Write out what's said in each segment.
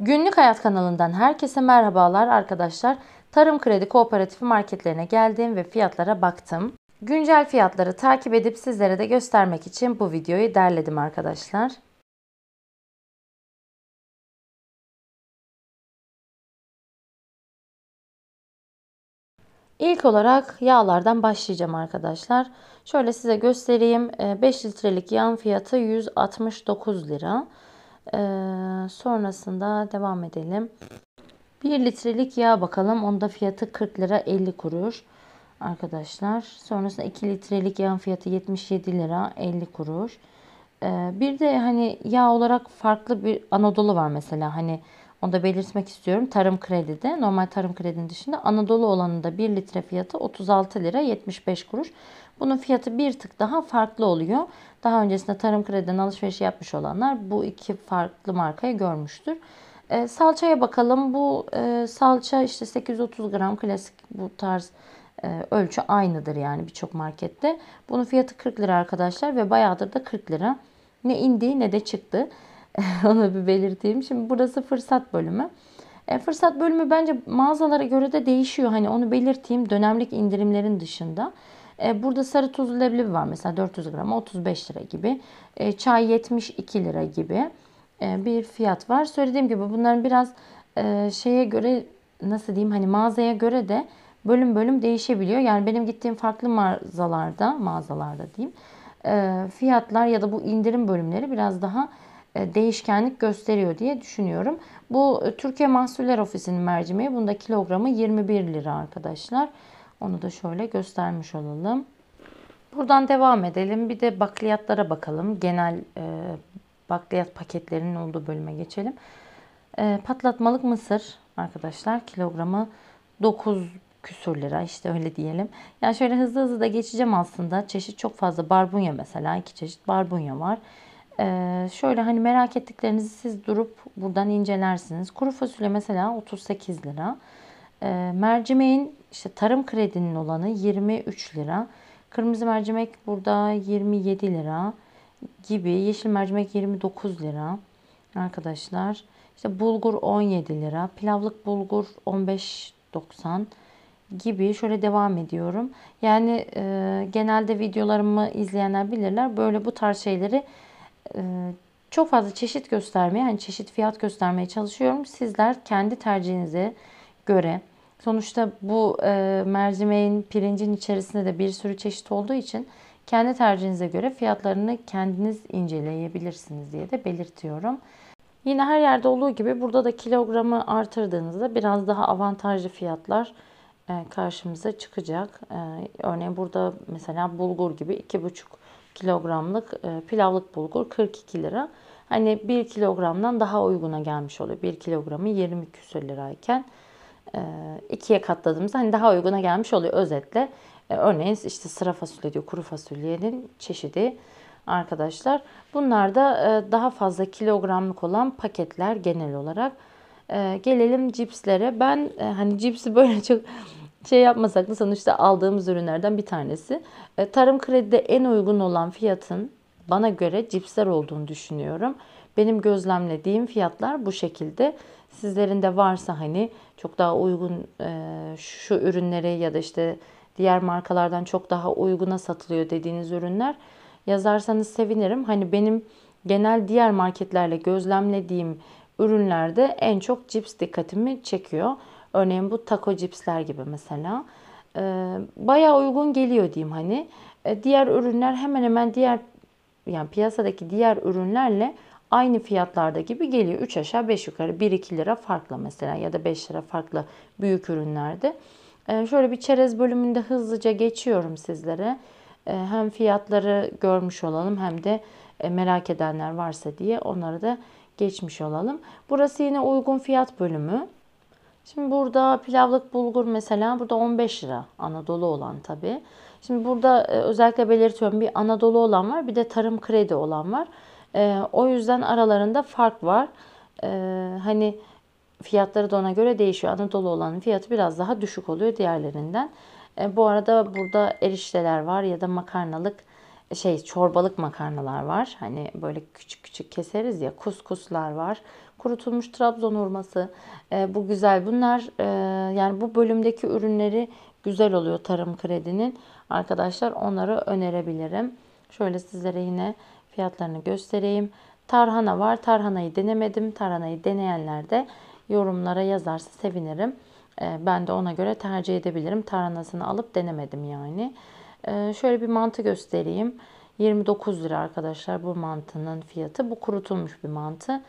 Günlük Hayat kanalından herkese merhabalar arkadaşlar. Tarım Kredi Kooperatifi marketlerine geldim ve fiyatlara baktım. Güncel fiyatları takip edip sizlere de göstermek için bu videoyu derledim arkadaşlar. İlk olarak yağlardan başlayacağım arkadaşlar. Şöyle size göstereyim. 5 ee, litrelik yağın fiyatı 169 lira. Ee, sonrasında devam edelim. 1 litrelik yağ bakalım. Onda fiyatı 40 lira 50 kuruş. Arkadaşlar. Sonrasında 2 litrelik yağın fiyatı 77 lira 50 kuruş. Ee, bir de hani yağ olarak farklı bir Anadolu var mesela. Hani onu da belirtmek istiyorum. Tarım kredide, normal tarım kredinin dışında Anadolu olanında 1 litre fiyatı 36 lira 75 kuruş. Bunun fiyatı bir tık daha farklı oluyor. Daha öncesinde tarım krediden alışveriş yapmış olanlar bu iki farklı markayı görmüştür. E, salçaya bakalım. Bu e, salça işte 830 gram klasik bu tarz e, ölçü aynıdır yani birçok markette. Bunun fiyatı 40 lira arkadaşlar ve bayağıdır da 40 lira. Ne indi ne de çıktı. Onu bir belirteyim. Şimdi burası fırsat bölümü. E, fırsat bölümü bence mağazalara göre de değişiyor. Hani onu belirteyim dönemlik indirimlerin dışında. E, burada sarı tuzlu leblebi var mesela 400 gram 35 lira gibi. E, çay 72 lira gibi e, bir fiyat var. Söylediğim gibi bunların biraz e, şeye göre nasıl diyeyim hani mağazaya göre de bölüm bölüm değişebiliyor. Yani benim gittiğim farklı mağazalarda mağazalarda diyeyim e, fiyatlar ya da bu indirim bölümleri biraz daha e, değişkenlik gösteriyor diye düşünüyorum. Bu e, Türkiye Mahsuller Ofisi'nin mercimeği. Bunda kilogramı 21 lira arkadaşlar. Onu da şöyle göstermiş olalım. Buradan devam edelim. Bir de bakliyatlara bakalım. Genel e, bakliyat paketlerinin olduğu bölüme geçelim. E, patlatmalık mısır arkadaşlar kilogramı 9 küsür lira işte öyle diyelim. Yani şöyle hızlı hızlı da geçeceğim aslında. Çeşit çok fazla barbunya mesela iki çeşit barbunya var. Ee, şöyle hani merak ettiklerinizi siz durup buradan incelersiniz. Kuru fasulye mesela 38 lira. Ee, mercimeğin işte tarım kredinin olanı 23 lira. Kırmızı mercimek burada 27 lira gibi. Yeşil mercimek 29 lira arkadaşlar. İşte bulgur 17 lira. Pilavlık bulgur 15.90 gibi şöyle devam ediyorum. Yani e, genelde videolarımı izleyenler bilirler. Böyle bu tarz şeyleri e, çok fazla çeşit göstermeye, yani çeşit fiyat göstermeye çalışıyorum. Sizler kendi tercihinize göre. Sonuçta bu e, mercimeğin, pirincin içerisinde de bir sürü çeşit olduğu için kendi tercihinize göre fiyatlarını kendiniz inceleyebilirsiniz diye de belirtiyorum. Yine her yerde olduğu gibi burada da kilogramı artırdığınızda biraz daha avantajlı fiyatlar e, karşımıza çıkacak. E, örneğin burada mesela bulgur gibi 2,5 kilogramlık e, pilavlık bulgur 42 lira. Hani 1 kilogramdan daha uyguna gelmiş oluyor. 1 kilogramı 20 küsür lirayken e, ikiye katladığımızda hani daha uyguna gelmiş oluyor özetle. E, örneğin işte sıra fasulye diyor kuru fasulyenin çeşidi arkadaşlar. Bunlar da daha fazla kilogramlık olan paketler genel olarak. Gelelim cipslere. Ben hani cipsi böyle çok şey yapmasak da sonuçta aldığımız ürünlerden bir tanesi. E, tarım kredide en uygun olan fiyatın bana göre cipsler olduğunu düşünüyorum. Benim gözlemlediğim fiyatlar bu şekilde. Sizlerin de varsa hani çok daha uygun e, şu ürünleri ya da işte diğer markalardan çok daha uyguna satılıyor dediğiniz ürünler yazarsanız sevinirim. Hani benim genel diğer marketlerle gözlemlediğim ürünlerde en çok cips dikkatimi çekiyor. Örneğin bu taco cipsler gibi mesela. E, bayağı uygun geliyor diyeyim hani. E, diğer ürünler hemen hemen diğer yani piyasadaki diğer ürünlerle aynı fiyatlarda gibi geliyor. 3 aşağı 5 yukarı 1-2 lira farklı mesela ya da 5 lira farklı büyük ürünlerde. E, şöyle bir çerez bölümünde hızlıca geçiyorum sizlere. E, hem fiyatları görmüş olalım hem de e, merak edenler varsa diye onları da geçmiş olalım. Burası yine uygun fiyat bölümü. Şimdi burada pilavlık bulgur mesela burada 15 lira Anadolu olan tabi. Şimdi burada e, özellikle belirtiyorum bir Anadolu olan var bir de tarım kredi olan var. E, o yüzden aralarında fark var. E, hani fiyatları da ona göre değişiyor. Anadolu olanın fiyatı biraz daha düşük oluyor diğerlerinden. bu arada burada erişteler var ya da makarnalık şey çorbalık makarnalar var. Hani böyle küçük küçük keseriz ya kuskuslar var kurutulmuş Trabzon hurması e, bu güzel. Bunlar e, yani bu bölümdeki ürünleri güzel oluyor tarım kredinin. Arkadaşlar onları önerebilirim. Şöyle sizlere yine fiyatlarını göstereyim. Tarhana var. Tarhanayı denemedim. Tarhanayı deneyenler de yorumlara yazarsa sevinirim. E, ben de ona göre tercih edebilirim. Tarhanasını alıp denemedim yani. E, şöyle bir mantı göstereyim. 29 lira arkadaşlar bu mantının fiyatı. Bu kurutulmuş bir mantı.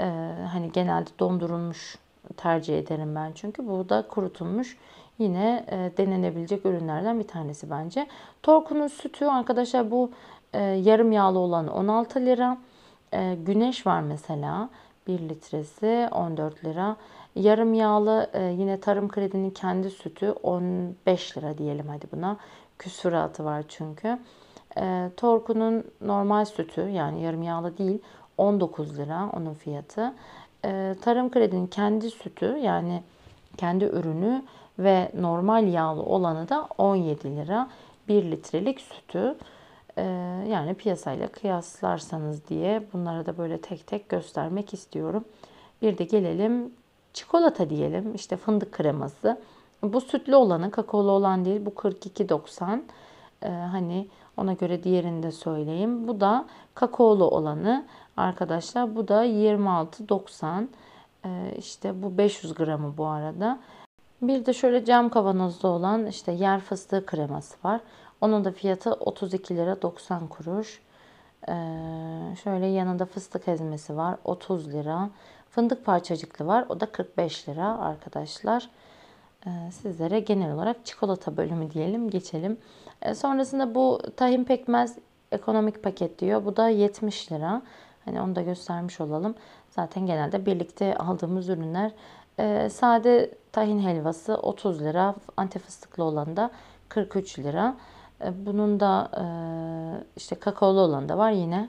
Ee, hani genelde dondurulmuş tercih ederim ben çünkü bu da kurutulmuş yine e, denenebilecek ürünlerden bir tanesi bence. Torku'nun sütü arkadaşlar bu e, yarım yağlı olan 16 lira. E, güneş var mesela 1 litresi 14 lira. Yarım yağlı e, yine tarım kredinin kendi sütü 15 lira diyelim hadi buna. Küsuratı var çünkü. E, Torku'nun normal sütü yani yarım yağlı değil 19 lira onun fiyatı. E, Tarım Kredi'nin kendi sütü yani kendi ürünü ve normal yağlı olanı da 17 lira 1 litrelik sütü. Ee, yani piyasayla kıyaslarsanız diye bunlara da böyle tek tek göstermek istiyorum. Bir de gelelim çikolata diyelim işte fındık kreması. Bu sütlü olanı kakaolu olan değil bu 42.90 hani ona göre diğerini de söyleyeyim. Bu da kakaolu olanı arkadaşlar. Bu da 26.90. Ee, işte bu 500 gramı bu arada. Bir de şöyle cam kavanozda olan işte yer fıstığı kreması var. Onun da fiyatı 32 lira 90 kuruş. Ee, şöyle yanında fıstık ezmesi var 30 lira. Fındık parçacıklı var o da 45 lira arkadaşlar. Ee, sizlere genel olarak çikolata bölümü diyelim geçelim. Ee, sonrasında bu tahin pekmez ekonomik paket diyor. Bu da 70 lira. Hani onu da göstermiş olalım. Zaten genelde birlikte aldığımız ürünler ee, sade tahin helvası 30 lira. Antep fıstıklı olan da 43 lira. bunun da e, işte kakaolu olan da var yine.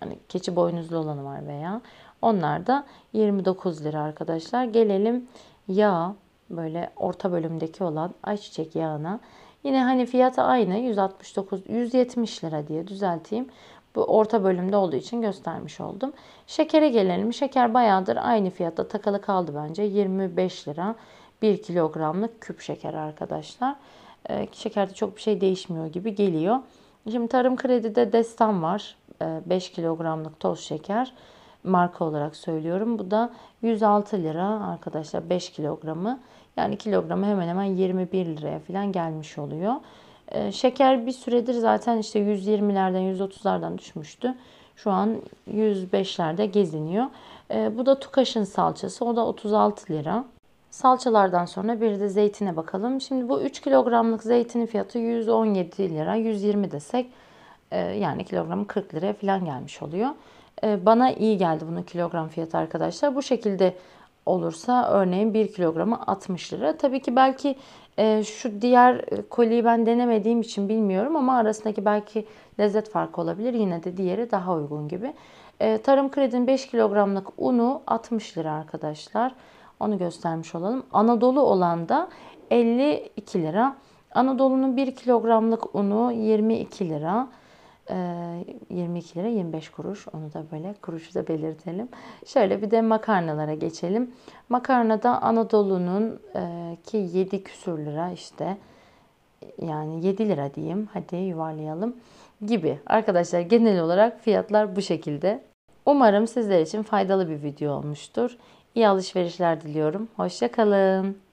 Hani keçi boynuzlu olanı var veya. Onlar da 29 lira arkadaşlar. Gelelim yağ böyle orta bölümdeki olan ayçiçek yağına yine hani fiyatı aynı 169 170 lira diye düzelteyim. Bu orta bölümde olduğu için göstermiş oldum. Şekere gelelim. Şeker bayağıdır aynı fiyatta takalı kaldı bence. 25 lira 1 kilogramlık küp şeker arkadaşlar. Ee, şekerde çok bir şey değişmiyor gibi geliyor. Şimdi Tarım Kredi'de destan var. Ee, 5 kilogramlık toz şeker marka olarak söylüyorum. Bu da 106 lira arkadaşlar 5 kilogramı. Yani kilogramı hemen hemen 21 liraya falan gelmiş oluyor. Ee, şeker bir süredir zaten işte 120'lerden 130'lardan düşmüştü. Şu an 105'lerde geziniyor. Ee, bu da Tukaş'ın salçası. O da 36 lira. Salçalardan sonra bir de zeytine bakalım. Şimdi bu 3 kilogramlık zeytinin fiyatı 117 lira. 120 desek e, yani kilogramı 40 liraya falan gelmiş oluyor. E, bana iyi geldi bunun kilogram fiyatı arkadaşlar. Bu şekilde olursa örneğin 1 kilogramı 60 lira. Tabii ki belki e, şu diğer e, koliyi ben denemediğim için bilmiyorum ama arasındaki belki lezzet farkı olabilir. Yine de diğeri daha uygun gibi. E, Tarım Kredi'nin 5 kilogramlık unu 60 lira arkadaşlar. Onu göstermiş olalım. Anadolu olan da 52 lira. Anadolu'nun 1 kilogramlık unu 22 lira. 22 ee, lira 25 kuruş. Onu da böyle kuruşu da belirtelim. Şöyle bir de makarnalara geçelim. Makarnada Anadolu'nun e, ki 7 küsür lira işte yani 7 lira diyeyim. Hadi yuvarlayalım gibi. Arkadaşlar genel olarak fiyatlar bu şekilde. Umarım sizler için faydalı bir video olmuştur. İyi alışverişler diliyorum. Hoşçakalın.